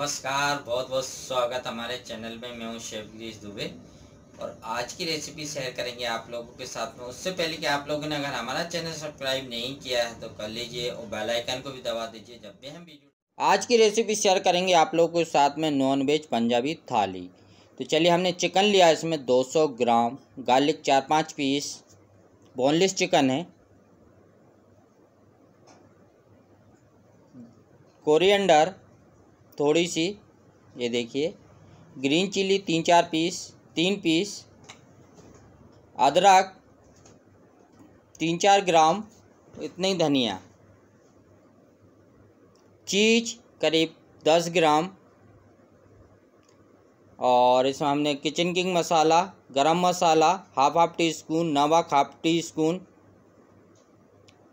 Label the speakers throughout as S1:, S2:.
S1: नमस्कार बहुत बहुत स्वागत हमारे चैनल में मैं हूँ गिरीश दुबे और आज की रेसिपी शेयर करेंगे आप लोगों के साथ में उससे पहले कि आप लोगों ने अगर हमारा चैनल सब्सक्राइब नहीं किया है तो कर लीजिए और बेल आइकन को भी दबा दीजिए जब भी हम वीडियो आज की रेसिपी शेयर करेंगे आप लोगों के साथ में नॉन वेज पंजाबी थाली तो चलिए हमने चिकन लिया इसमें सौ ग्राम गार्लिक चार पाँच पीस बोनलेस चिकन है कोरिएंडर थोड़ी सी ये देखिए ग्रीन चिली तीन चार पीस तीन पीस अदरक तीन चार ग्राम इतने ही धनिया चीज करीब दस ग्राम और इसमें हमने किचन किंग मसाला गरम मसाला हाफ हाफ टी स्पून नमक half teaspoon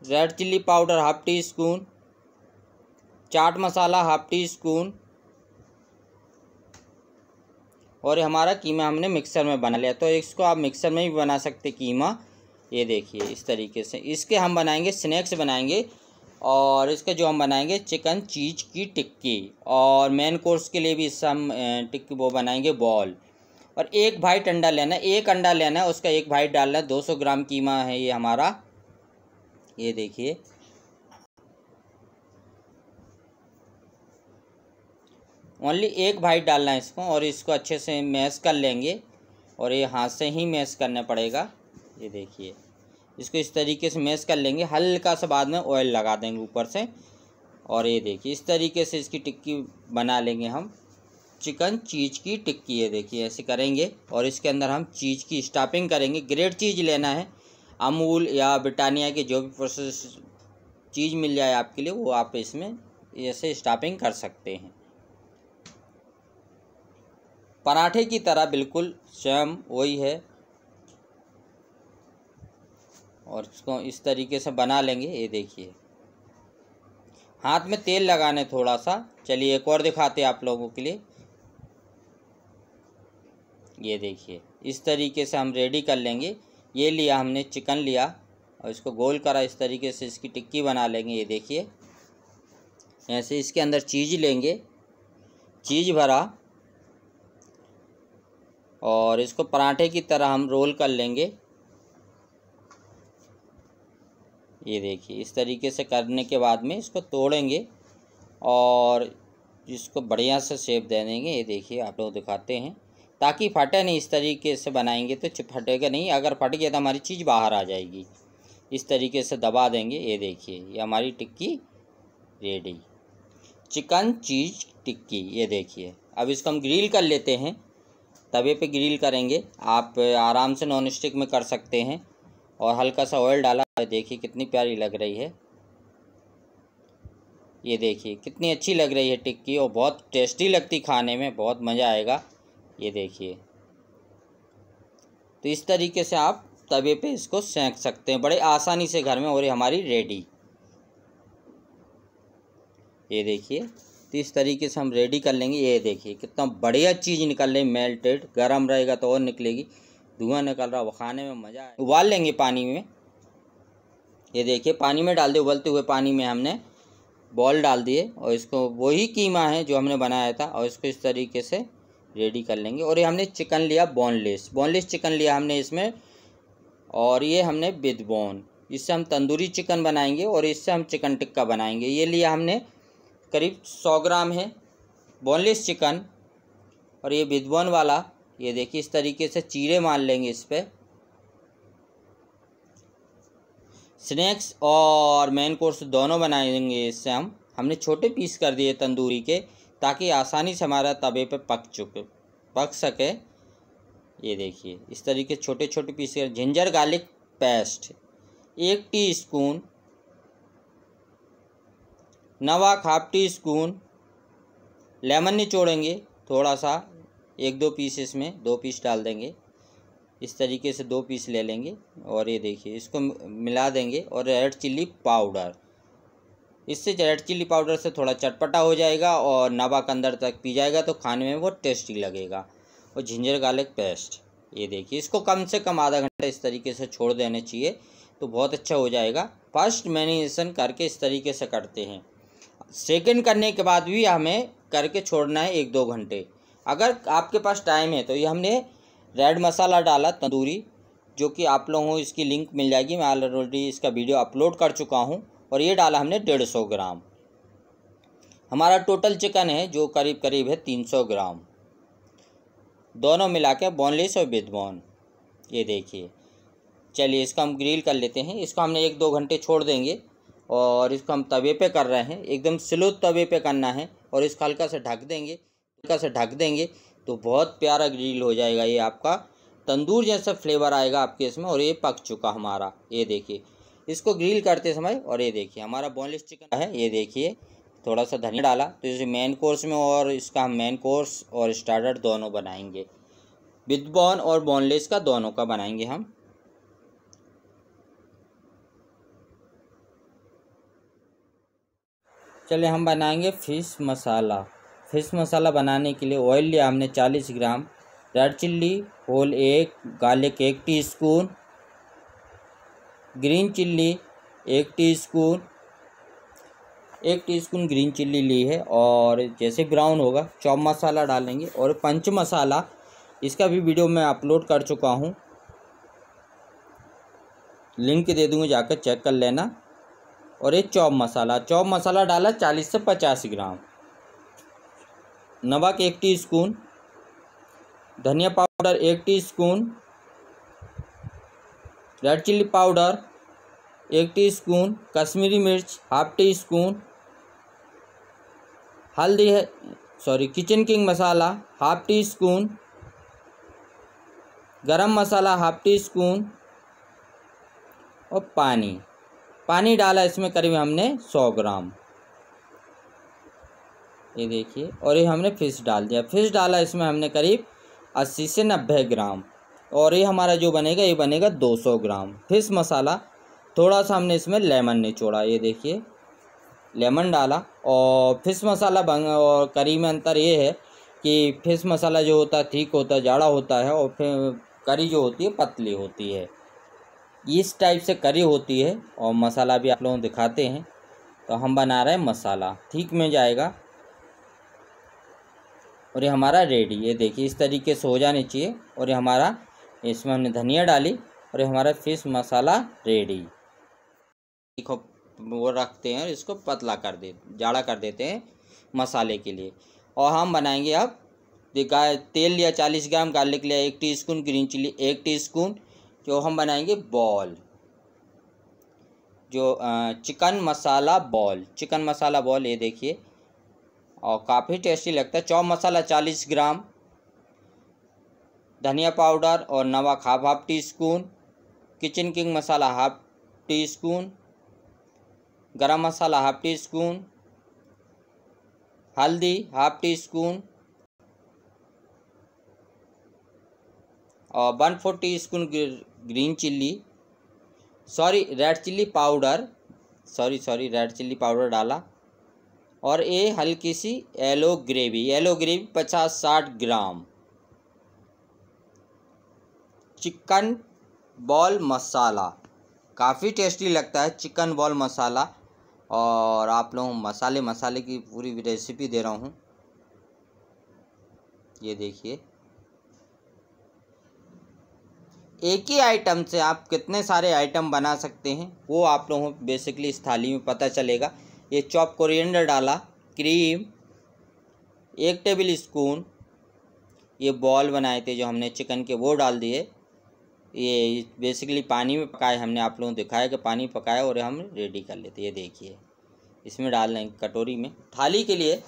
S1: red chilli powder half teaspoon चाट मसाला हाफ टी स्पून और हमारा कीमा हमने मिक्सर में बना लिया तो इसको आप मिक्सर में भी बना सकते कीमा ये देखिए इस तरीके से इसके हम बनाएंगे स्नैक्स बनाएंगे और इसके जो हम बनाएंगे चिकन चीज की टिक्की और मेन कोर्स के लिए भी इससे हम टिक्की वो बनाएंगे बॉल और एक भाइट अंडा लेना एक अंडा लेना है उसका एक भाइट डालना दो सौ ग्राम कीमा है ये हमारा ये देखिए ओनली एक भाई डालना है इसको और इसको अच्छे से मैश कर लेंगे और ये हाथ से ही मैश करना पड़ेगा ये देखिए इसको इस तरीके से मैश कर लेंगे हल्का सा बाद में ऑयल लगा देंगे ऊपर से और ये देखिए इस तरीके से इसकी टिक्की बना लेंगे हम चिकन चीज़ की टिक्की है देखिए ऐसे करेंगे और इसके अंदर हम चीज़ की स्टाफिंग करेंगे ग्रेट चीज़ लेना है अमूल या ब्रिटानिया के जो भी प्रोसेस चीज़ मिल जाए आपके लिए वो आप इसमें ऐसे स्टाफिंग कर सकते हैं पराठे की तरह बिल्कुल सेम वही है और इसको इस तरीके से बना लेंगे ये देखिए हाथ में तेल लगाने थोड़ा सा चलिए एक और दिखाते आप लोगों के लिए ये देखिए इस तरीके से हम रेडी कर लेंगे ये लिया हमने चिकन लिया और इसको गोल करा इस तरीके से इसकी टिक्की बना लेंगे ये देखिए ऐसे इसके अंदर चीज़ लेंगे चीज़ भरा और इसको पराठे की तरह हम रोल कर लेंगे ये देखिए इस तरीके से करने के बाद में इसको तोड़ेंगे और इसको बढ़िया से शेप दे देंगे ये देखिए आप लोग दिखाते हैं ताकि फटे नहीं इस तरीके से बनाएंगे तो फटेगा नहीं अगर फट गया तो हमारी चीज़ बाहर आ जाएगी इस तरीके से दबा देंगे ये देखिए ये हमारी टिक्की रेडी चिकन चीज़ टिक्की ये देखिए अब इसको हम ग्रिल कर लेते हैं तवे पे ग्रिल करेंगे आप आराम से नॉन स्टिक में कर सकते हैं और हल्का सा ऑयल डाला देखिए कितनी प्यारी लग रही है ये देखिए कितनी अच्छी लग रही है टिक्की और बहुत टेस्टी लगती खाने में बहुत मज़ा आएगा ये देखिए तो इस तरीके से आप तवे पे इसको सेंक सकते हैं बड़े आसानी से घर में हो रही हमारी रेडी ये देखिए इस तरीके से हम रेडी कर लेंगे ये देखिए कितना बढ़िया चीज़ निकल रही मेल्टेड गर्म रहेगा तो और निकलेगी धुआं निकल रहा वो खाने में मज़ा आए उबाल लेंगे पानी में ये देखिए पानी में डाल दिए उबलते हुए पानी में हमने बॉल डाल दिए और इसको वही कीमा है जो हमने बनाया था और इसको इस तरीके से रेडी कर लेंगे और ये हमने चिकन लिया बोनलेस बोनलेस चिकन लिया हमने इसमें और ये हमने विद बोन इससे हम तंदूरी चिकन बनाएंगे और इससे हम चिकन टिक्का बनाएंगे ये लिया हमने करीब सौ ग्राम है बोनलेस चिकन और ये विदबोन वाला ये देखिए इस तरीके से चीरे मार लेंगे इस पर स्नैक्स और मेन कोर्स दोनों बनाएंगे इससे हम हमने छोटे पीस कर दिए तंदूरी के ताकि आसानी से हमारा तवे पे पक चुके पक सके ये देखिए इस तरीके छोटे छोटे पीस कर जिंजर गार्लिक पेस्ट एक टीस्पून नवा हाफ टी स्पून लेमन निचोड़ेंगे थोड़ा सा एक दो पीस इसमें दो पीस डाल देंगे इस तरीके से दो पीस ले लेंगे और ये देखिए इसको मिला देंगे और रेड चिल्ली पाउडर इससे रेड चिल्ली पाउडर से थोड़ा चटपटा हो जाएगा और नवाक अंदर तक पी जाएगा तो खाने में वो टेस्टी लगेगा और झिंजर गार्लिक पेस्ट ये देखिए इसको कम से कम आधा घंटा इस तरीके से छोड़ देना चाहिए तो बहुत अच्छा हो जाएगा फर्स्ट मैरिनेशन करके इस तरीके से करते हैं सेकेंड करने के बाद भी हमें करके छोड़ना है एक दो घंटे अगर आपके पास टाइम है तो ये हमने रेड मसाला डाला तंदूरी जो कि आप लोगों को इसकी लिंक मिल जाएगी मैं ऑलरेडी इसका वीडियो अपलोड कर चुका हूँ और ये डाला हमने डेढ़ सौ ग्राम हमारा टोटल चिकन है जो करीब करीब है तीन सौ ग्राम दोनों मिला के बॉनलेस और विद बॉन ये देखिए चलिए इसका हम ग्रिल कर लेते हैं इसको हमने एक दो घंटे छोड़ देंगे और इसको हम तवे पे कर रहे हैं एकदम स्लो तवे पे करना है और इसको हल्का से ढक देंगे हल्का से ढक देंगे तो बहुत प्यारा ग्रिल हो जाएगा ये आपका तंदूर जैसा फ्लेवर आएगा आपके इसमें और ये पक चुका हमारा ये देखिए इसको ग्रिल करते समय और ये देखिए हमारा बोनलेस चिकन है ये देखिए थोड़ा सा धनिया डाला तो इसे मेन कोर्स में और इसका हम मेन कोर्स और स्टार्टर दोनों बनाएंगे विद बॉन और बोनलेस का दोनों का बनाएंगे हम चलिए हम बनाएंगे फ़िश मसाला फ़िश मसाला बनाने के लिए ऑयल लिया हमने चालीस ग्राम रेड चिल्ली होल एक गार्लिक एक टीस्पून ग्रीन चिल्ली एक टीस्पून एक टीस्पून ग्रीन चिल्ली ली है और जैसे ब्राउन होगा चौप मसाला डालेंगे और पंच मसाला इसका भी वीडियो मैं अपलोड कर चुका हूँ लिंक दे दूँगा जाकर चेक कर लेना और ये चौप मसाला चौप मसाला डाला चालीस से पचास ग्राम नमक एक टी स्पून धनिया पाउडर एक teaspoon red chilli powder एक टी स्पून कश्मीरी मिर्च हाफ टी स्पून हल्दी है सॉरी किचन किंग मसाला हाफ टी स्पून गरम मसाला हाफ टी स्पून और पानी पानी डाला इसमें करीब हमने सौ ग्राम ये देखिए और ये हमने फिश डाल दिया फिश डाला इसमें हमने करीब अस्सी से नब्बे ग्राम और ये हमारा जो बनेगा ये बनेगा दो सौ ग्राम फिश मसाला थोड़ा सा हमने इसमें लेमन निचोड़ा ये देखिए लेमन डाला और फिश मसाला बन और करी में अंतर ये है कि फिश मसाला जो होता है ठीक होता है जाड़ा होता है और फिर करी जो होती है पतली होती है इस टाइप से करी होती है और मसाला भी आप लोगों को दिखाते हैं तो हम बना रहे हैं मसाला ठीक में जाएगा और ये हमारा रेडी ये देखिए इस तरीके से हो जाने चाहिए और ये हमारा इसमें हमने धनिया डाली और ये हमारा फिश मसाला रेडी देखो वो रखते हैं और इसको पतला कर दे जाड़ा कर देते हैं मसाले के लिए और हम बनाएंगे अब देखा तेल लिया चालीस ग्राम गार्लिक लिया एक टीस्पून ग्रीन चिली एक टीस्पून जो तो हम बनाएंगे बॉल जो chicken masala ball chicken masala ball ये देखिए और काफ़ी टेस्टी लगता है चौप मसाला चालीस ग्राम धनिया पाउडर और नमक half half teaspoon Kitchen king मसाला हाफ टी स्पून गरम मसाला हाफ टी स्पून हल्दी हाफ टी स्पून और one four teaspoon green chilli sorry red chilli powder sorry sorry red chilli powder डाला और ये हल्की सी येलो ग्रेवी येलो ग्रेवी पचास साठ ग्राम चिकन बॉल मसाला काफ़ी टेस्टी लगता है चिकन बॉल मसाला और आप लोगों मसाले मसाले की पूरी रेसिपी दे रहा हूँ ये देखिए एक ही आइटम से आप कितने सारे आइटम बना सकते हैं वो आप लोगों को बेसिकली इस थाली में पता चलेगा ये चॉप कोरिएंडर डाला क्रीम एक टेबल स्पून ये बॉल बनाए थे जो हमने चिकन के वो डाल दिए ये बेसिकली पानी में पकाए हमने आप लोगों को दिखाया कि पानी पकाया और हम रेडी कर लेते ये देखिए इसमें डाल लेंगे कटोरी में थाली के लिए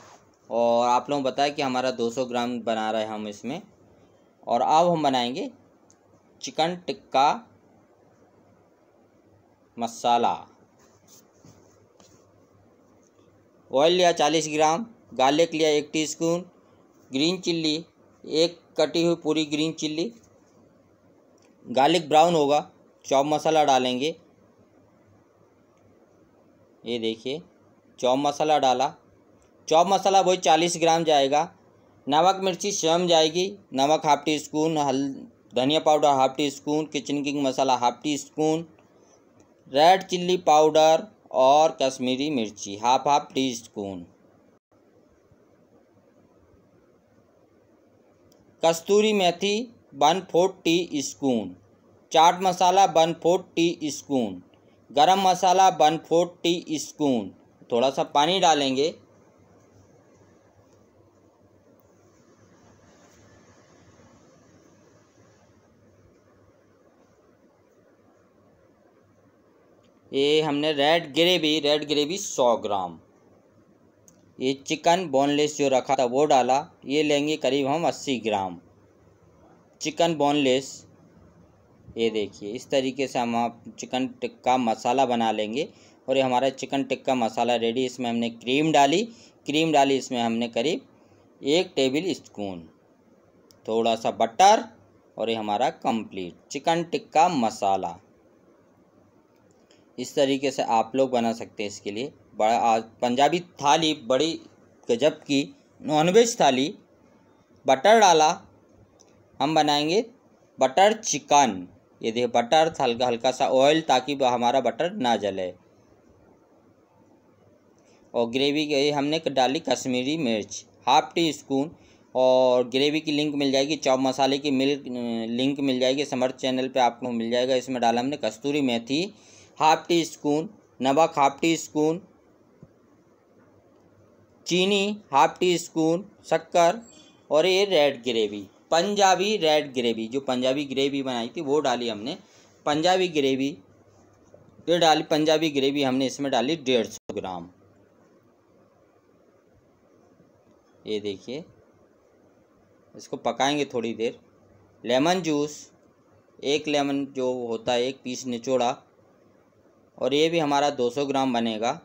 S1: और आप लोगों को बताया कि हमारा 200 ग्राम बना रहे हम इसमें और अब हम बनाएंगे चिकन टिक्का मसाला ऑयल लिया चालीस ग्राम गार्लिक लिया एक टीस्पून ग्रीन चिल्ली एक कटी हुई पूरी ग्रीन चिल्ली गार्लिक ब्राउन होगा चौप मसाला डालेंगे ये देखिए चौप मसाला डाला चौप मसाला वही चालीस ग्राम जाएगा नमक मिर्ची स्वयं जाएगी नमक हाफ टी स्पून हल धनिया powder half teaspoon Kitchen king मसाला half teaspoon red chilli powder और कश्मीरी मिर्ची हाफ हाफ टी स्पून कस्तूरी मेथी वन फोर्थ टी स्पून चाट masala one fourth teaspoon गरम masala one fourth teaspoon थोड़ा सा पानी डालेंगे ये हमने रेड ग्रेवी रेड ग्रेवी सौ ग्राम ये चिकन बोनलेस जो रखा था वो डाला ये लेंगे करीब हम अस्सी ग्राम चिकन बोनलेस ये देखिए इस तरीके से हम आप चिकन टिक्का मसाला बना लेंगे और ये हमारा चिकन टिक्का मसाला रेडी इसमें हमने क्रीम डाली क्रीम डाली इसमें हमने करीब एक टेबल स्पून थोड़ा सा बटर और ये हमारा कंप्लीट चिकन टिक्का मसाला इस तरीके से आप लोग बना सकते हैं इसके लिए बड़ा पंजाबी थाली बड़ी गजब की नॉनवेज थाली बटर डाला हम बनाएंगे बटर चिकन ये देखिए बटर हल्का हल्का सा ऑयल ताकि हमारा बटर ना जले और ग्रेवी के हमने डाली कश्मीरी मिर्च हाफ टी स्पून और ग्रेवी की लिंक मिल जाएगी चौप मसाले की मिल्क लिंक मिल जाएगी समर्थ चैनल पे आपको मिल जाएगा इसमें डाला हमने कस्तूरी मेथी हाफ टी स्पून नमक हाफ टी स्पून चीनी हाफ टी स्पून शक्कर और ये red gravy Punjabi red gravy जो पंजाबी ग्रेवी बनाई थी वो डाली हमने पंजाबी ग्रेवी ये डाली पंजाबी ग्रेवी हमने इसमें डाली डेढ़ सौ ग्राम ये देखिए इसको पकाएंगे थोड़ी देर लेमन जूस एक लेमन जो होता है एक पीस निचोड़ा और ये भी हमारा 200 ग्राम बनेगा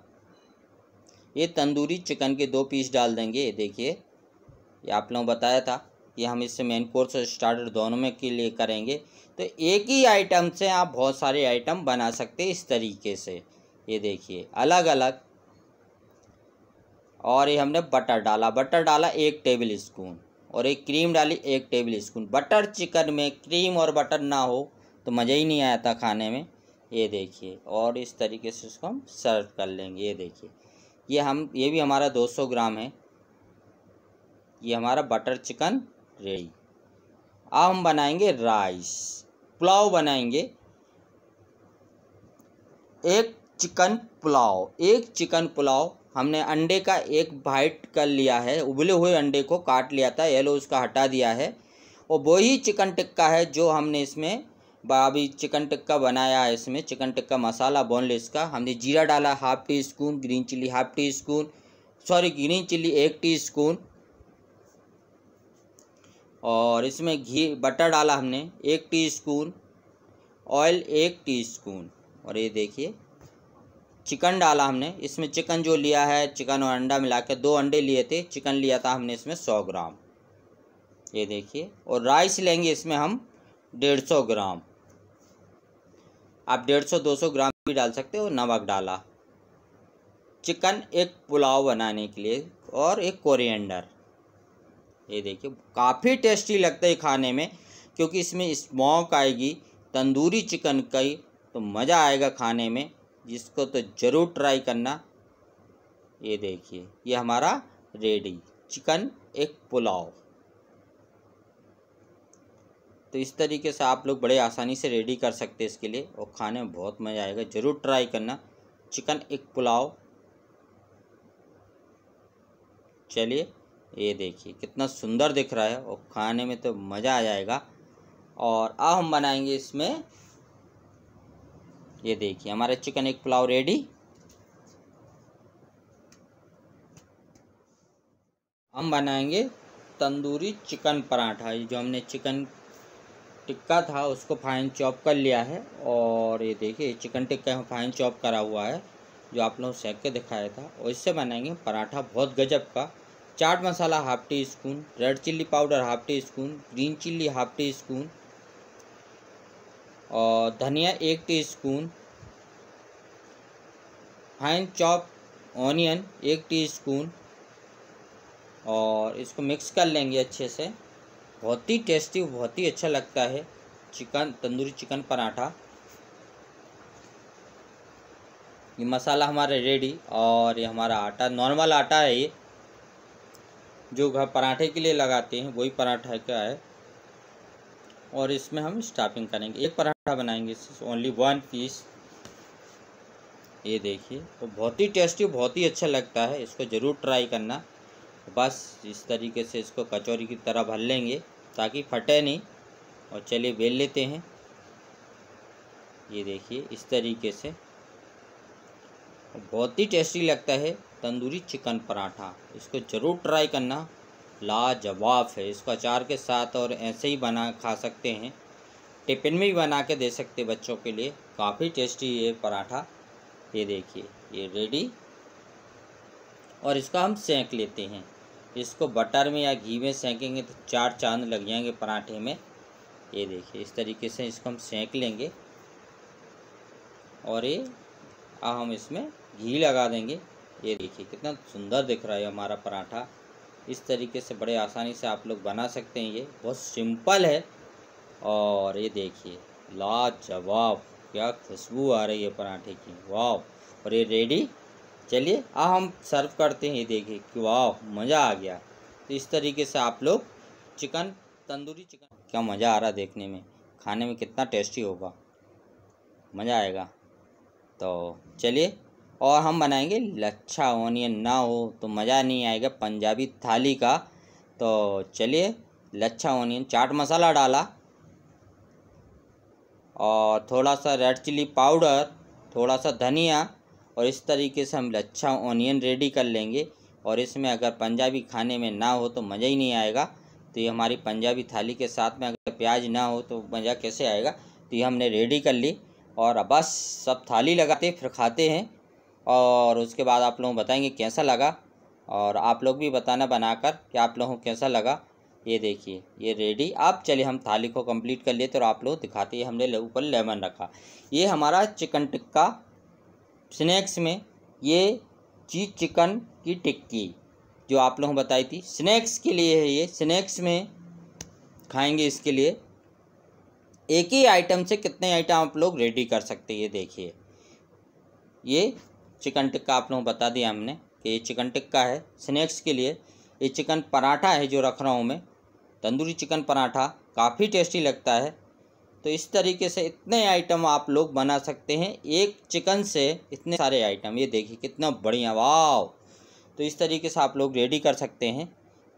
S1: ये तंदूरी चिकन के दो पीस डाल देंगे ये देखिए ये आप लोगों बताया था कि हम इससे मेन कोर्स और स्टार्टर दोनों में के लिए करेंगे तो एक ही आइटम से आप बहुत सारे आइटम बना सकते हैं इस तरीके से ये देखिए अलग अलग और ये हमने बटर डाला बटर डाला एक टेबल स्पून और एक क्रीम डाली एक टेबल स्पून बटर चिकन में क्रीम और बटर ना हो तो मज़ा ही नहीं आया था खाने में ये देखिए और इस तरीके से इसको हम सर्व कर लेंगे ये देखिए ये हम ये भी हमारा 200 ग्राम है ये हमारा बटर चिकन रेडी अब हम बनाएंगे राइस पुलाव बनाएंगे एक चिकन पुलाव एक चिकन पुलाव हमने अंडे का एक बाइट कर लिया है उबले हुए अंडे को काट लिया था येलो उसका हटा दिया है और वही चिकन टिक्का है जो हमने इसमें अभी चिकन टिक्का बनाया है इसमें चिकन टिक्का मसाला बोनलेस का हमने जीरा डाला half teaspoon green chilli half teaspoon sorry green chilli एक टी स्पून और इसमें घी बटर डाला हमने एक टी स्पून ऑयल एक टी स्पून और ये देखिए चिकन डाला हमने इसमें चिकन जो लिया है चिकन और अंडा मिला के दो अंडे लिए थे चिकन लिया था हमने इसमें सौ ग्राम ये देखिए और राइस लेंगे इसमें हम डेढ़ सौ ग्राम आप डेढ़ सौ दो सौ ग्राम भी डाल सकते हो नमक डाला चिकन एक पुलाव बनाने के लिए और एक कोरिएंडर ये देखिए काफ़ी टेस्टी लगता है खाने में क्योंकि इसमें स्मोक आएगी तंदूरी चिकन का ही तो मज़ा आएगा खाने में जिसको तो ज़रूर ट्राई करना ये देखिए ये हमारा रेडी चिकन एक पुलाव तो इस तरीके से आप लोग बड़े आसानी से रेडी कर सकते हैं इसके लिए और खाने में बहुत मज़ा आएगा ज़रूर ट्राई करना चिकन एक पुलाव चलिए ये देखिए कितना सुंदर दिख रहा है और खाने में तो मज़ा आ जाएगा और अब हम बनाएंगे इसमें ये देखिए हमारा चिकन एक पुलाव रेडी हम बनाएंगे तंदूरी चिकन पराठा जो हमने चिकन टिक्का था उसको फाइन चॉप कर लिया है और ये देखिए चिकन टिक्का फाइन चॉप करा हुआ है जो आप लोगों सेक के दिखाया था और इससे बनाएंगे पराठा बहुत गजब का चाट मसाला half teaspoon red chilli powder half teaspoon green chilli half teaspoon और धनिया एक teaspoon fine chop onion एक टी स्पून और इसको मिक्स कर लेंगे अच्छे से बहुत ही टेस्टी बहुत ही अच्छा लगता है चिकन तंदूरी चिकन पराठा ये मसाला हमारा रेडी और ये हमारा आटा नॉर्मल आटा है ये जो घर पराठे के लिए लगाते हैं वही पराठा क्या है और इसमें हम स्टाफिंग करेंगे एक पराठा बनाएंगे ओनली वन पीस ये देखिए तो बहुत ही टेस्टी बहुत ही अच्छा लगता है इसको ज़रूर ट्राई करना बस इस तरीके से इसको कचौरी की तरह भर लेंगे ताकि फटे नहीं और चलिए बेल लेते हैं ये देखिए इस तरीके से बहुत ही टेस्टी लगता है तंदूरी चिकन पराठा इसको ज़रूर ट्राई करना लाजवाब है इसको अचार के साथ और ऐसे ही बना खा सकते हैं टिफिन में भी बना के दे सकते बच्चों के लिए काफ़ी टेस्टी ये पराठा ये देखिए ये रेडी और इसका हम सेंक लेते हैं इसको बटर में या घी में सेकेंगे तो चार चांद लग जाएंगे पराठे में ये देखिए इस तरीके से इसको हम सेंक लेंगे और ये अब हम इसमें घी लगा देंगे ये देखिए कितना सुंदर दिख रहा है हमारा पराठा इस तरीके से बड़े आसानी से आप लोग बना सकते हैं ये बहुत सिंपल है और ये देखिए लाजवाब क्या खुशबू आ रही है पराठे की वाह और ये रेडी चलिए अब हम सर्व करते हैं देखिए कि वाह मज़ा आ गया तो इस तरीके से आप लोग चिकन तंदूरी चिकन क्या मज़ा आ रहा देखने में खाने में कितना टेस्टी होगा मज़ा आएगा तो चलिए और हम बनाएंगे लच्छा ओनियन ना हो तो मज़ा नहीं आएगा पंजाबी थाली का तो चलिए लच्छा ओनियन चाट मसाला डाला और थोड़ा सा रेड चिली पाउडर थोड़ा सा धनिया और इस तरीके से हम लच्छा ऑनियन रेडी कर लेंगे और इसमें अगर पंजाबी खाने में ना हो तो मज़ा ही नहीं आएगा तो ये हमारी पंजाबी थाली के साथ में अगर प्याज ना हो तो मज़ा कैसे आएगा तो ये हमने रेडी कर ली और बस सब थाली लगाते फिर खाते हैं और उसके बाद आप लोगों बताएंगे कैसा लगा और आप लोग भी बताना बनाकर कि आप लोगों को कैसा लगा ये देखिए ये रेडी आप चलिए हम थाली को कंप्लीट कर लिए तो आप लोग दिखाते हैं हमने ऊपर लेमन रखा ये हमारा चिकन टिक्का स्नैक्स में ये चीज चिकन की टिक्की जो आप लोगों बताई थी स्नैक्स के लिए है ये स्नैक्स में खाएंगे इसके लिए एक ही आइटम से कितने आइटम आप लोग रेडी कर सकते हैं ये देखिए ये चिकन टिक्का आप लोगों को बता दिया हमने कि ये चिकन टिक्का है स्नैक्स के लिए ये चिकन पराठा है जो रख रहा हूँ मैं तंदूरी चिकन पराठा काफ़ी टेस्टी लगता है तो इस तरीके से इतने आइटम आप लोग बना सकते हैं एक चिकन से इतने सारे आइटम ये देखिए कितना बढ़िया वाव तो इस तरीके से आप लोग रेडी कर सकते हैं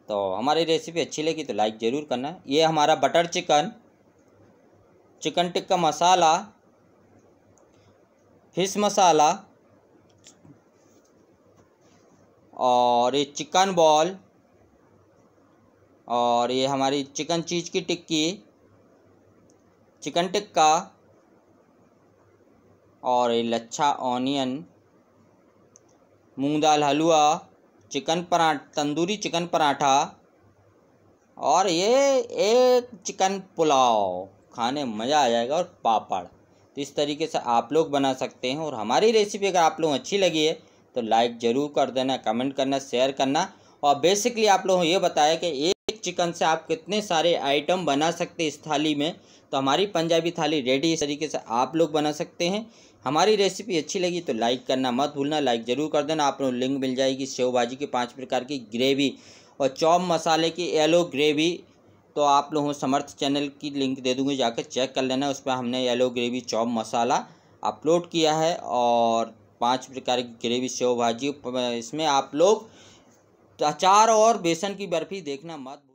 S1: तो हमारी रेसिपी अच्छी लगी तो लाइक ज़रूर करना ये हमारा butter chicken chicken tikka masala fish masala और ये चिकन बॉल और ये हमारी चिकन चीज़ की टिक्की चिकन टिक्का और ये लच्छा ऑनियन मूंग दाल हलवा चिकन पराठ तंदूरी चिकन पराठा और ये एक चिकन पुलाव खाने मज़ा आ जाएगा और पापड़ तो इस तरीके से आप लोग बना सकते हैं और हमारी रेसिपी अगर आप लोग अच्छी लगी है तो लाइक ज़रूर कर देना कमेंट करना शेयर करना और बेसिकली आप लोगों को ये बताया कि एक चिकन से आप कितने सारे आइटम बना सकते इस थाली में तो हमारी पंजाबी थाली रेडी इस तरीके से आप लोग बना सकते हैं हमारी रेसिपी अच्छी लगी तो लाइक करना मत भूलना लाइक ज़रूर कर देना आप लोग लिंक मिल जाएगी सेव भाजी के पाँच प्रकार की ग्रेवी और चौप मसाले की येलो ग्रेवी तो आप लोगों समर्थ चैनल की लिंक दे दूँगी जाकर चेक कर लेना उस पर हमने येलो ग्रेवी चौप मसाला अपलोड किया है और पांच प्रकार की ग्रेवी सेव भाजी इसमें आप लोग अचार और बेसन की बर्फ़ी देखना मत